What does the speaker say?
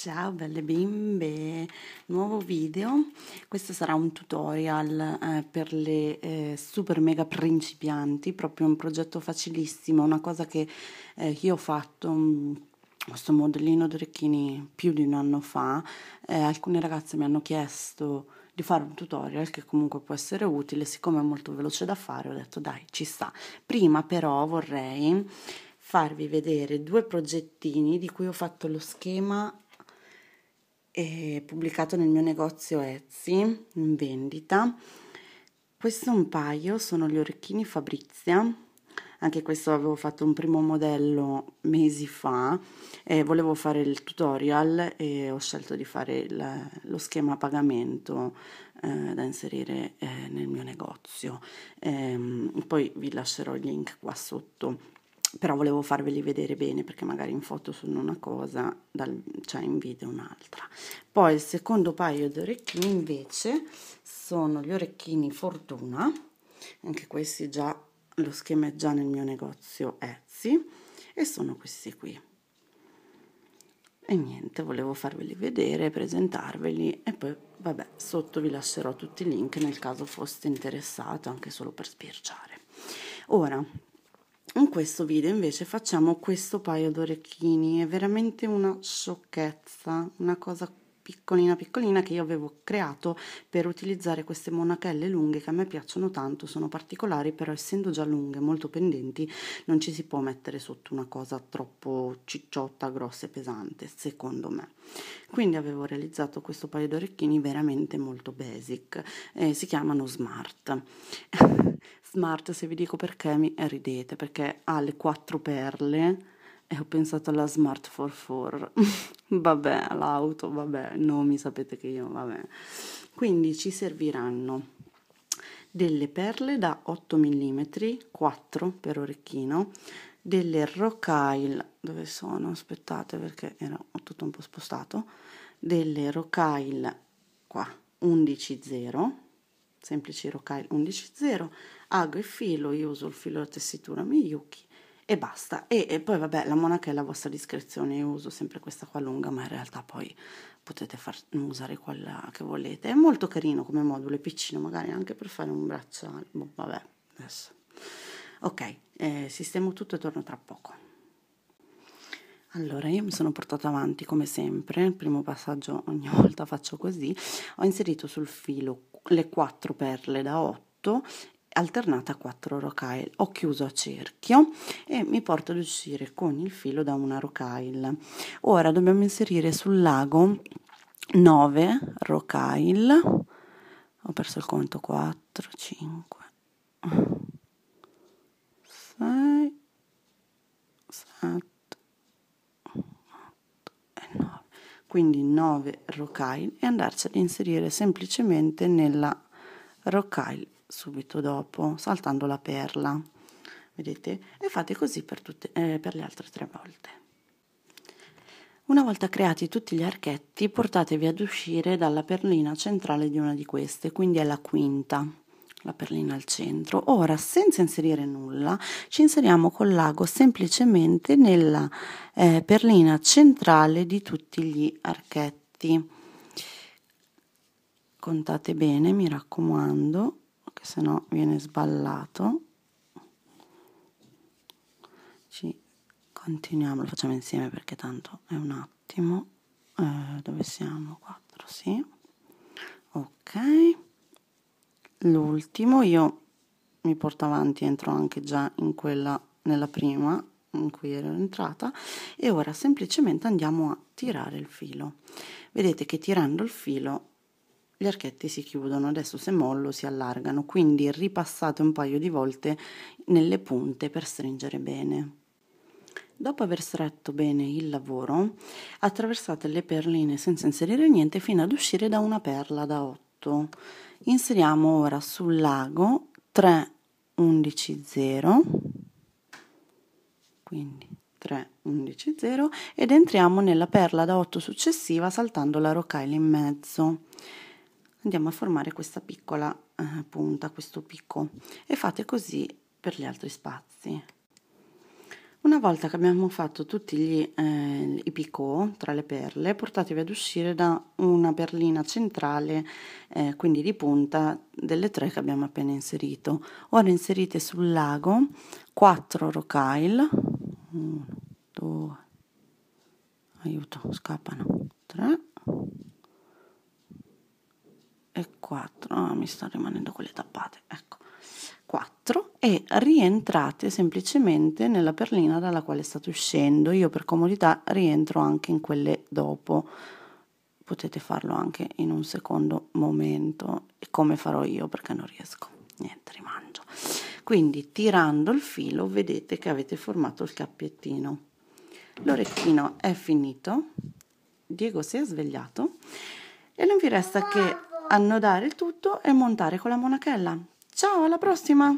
Ciao belle bimbe, nuovo video, questo sarà un tutorial eh, per le eh, super mega principianti, proprio un progetto facilissimo, una cosa che eh, io ho fatto mh, mm, questo modellino d'orecchini più di un anno fa, eh, alcune ragazze mi hanno chiesto di fare un tutorial che comunque può essere utile, siccome è molto veloce da fare ho detto dai ci sta, prima però vorrei farvi vedere due progettini di cui ho fatto lo schema eh, pubblicato nel mio negozio Etsy in vendita. Questo è un paio, sono gli orecchini Fabrizia. Anche questo avevo fatto un primo modello mesi fa eh, volevo fare il tutorial e ho scelto di fare il, lo schema pagamento eh, da inserire eh, nel mio negozio. Ehm, poi vi lascerò il link qua sotto però volevo farveli vedere bene perché magari in foto sono una cosa, dal, cioè in video un'altra. Poi il secondo paio di orecchini invece sono gli orecchini Fortuna, anche questi già, lo schema è già nel mio negozio Etsy, e sono questi qui. E niente, volevo farveli vedere, presentarveli e poi, vabbè, sotto vi lascerò tutti i link nel caso foste interessato anche solo per sbirciare Ora, in questo video invece facciamo questo paio d'orecchini è veramente una sciocchezza una cosa piccolina piccolina che io avevo creato per utilizzare queste monachelle lunghe che a me piacciono tanto, sono particolari però essendo già lunghe, molto pendenti, non ci si può mettere sotto una cosa troppo cicciotta, grossa e pesante secondo me. Quindi avevo realizzato questo paio di orecchini veramente molto basic, eh, si chiamano smart. smart se vi dico perché mi ridete, perché ha le quattro perle e ho pensato alla Smart 44, vabbè, l'auto, vabbè, nomi sapete che io, vabbè. Quindi ci serviranno delle perle da 8 mm, 4 per orecchino, delle rocaille, dove sono? Aspettate perché era tutto un po' spostato, delle rocaille qua, 11.0, semplici rocaille 11.0, ago e filo, io uso il filo da tessitura Miyuki, e basta. E, e, poi vabbè, la monaca è la vostra discrezione, io uso sempre questa qua lunga, ma in realtà poi potete far, usare quella che volete. È molto carino come modulo, è piccino, magari anche per fare un bracciale. Boh, vabbè, adesso. Ok, eh, sistemo tutto e torno tra poco. Allora, io mi sono portata avanti come sempre, il primo passaggio ogni volta faccio così, ho inserito sul filo le quattro perle da 8 alternata a 4 rocaille ho chiuso a cerchio e mi porto ad uscire con il filo da una rocaille ora dobbiamo inserire sul lago 9 rocaille ho perso il conto 4 5 6 7 8 9 quindi 9 rocaille e andarci ad inserire semplicemente nella rocaille subito dopo saltando la perla vedete e fate così per, tutte, eh, per le altre tre volte una volta creati tutti gli archetti portatevi ad uscire dalla perlina centrale di una di queste quindi è la quinta la perlina al centro ora senza inserire nulla ci inseriamo con l'ago semplicemente nella eh, perlina centrale di tutti gli archetti contate bene mi raccomando che se no viene sballato ci continuiamo lo facciamo insieme perché tanto è un attimo eh, dove siamo 4 sì ok l'ultimo io mi porto avanti entro anche già in quella nella prima in cui ero entrata e ora semplicemente andiamo a tirare il filo vedete che tirando il filo gli archetti si chiudono, adesso se mollo si allargano, quindi ripassate un paio di volte nelle punte per stringere bene. Dopo aver stretto bene il lavoro, attraversate le perline senza inserire niente fino ad uscire da una perla da 8. Inseriamo ora sul lago 3 11 0 quindi 3 11 0 ed entriamo nella perla da 8 successiva saltando la rocaille in mezzo andiamo a formare questa piccola eh, punta, questo picco e fate così per gli altri spazi. Una volta che abbiamo fatto tutti gli, eh, i picot tra le perle, portatevi ad uscire da una perlina centrale, eh, quindi di punta, delle tre che abbiamo appena inserito. Ora inserite sul lago 4 rocaille, 1, 2, aiuto, scappano, 3, e 4 no, mi sto rimanendo quelle tappate ecco 4 e rientrate semplicemente nella perlina dalla quale state uscendo io per comodità rientro anche in quelle dopo potete farlo anche in un secondo momento come farò io perché non riesco niente rimangio quindi tirando il filo vedete che avete formato il cappiettino l'orecchino è finito Diego si è svegliato e non vi resta che annodare il tutto e montare con la monachella. Ciao, alla prossima!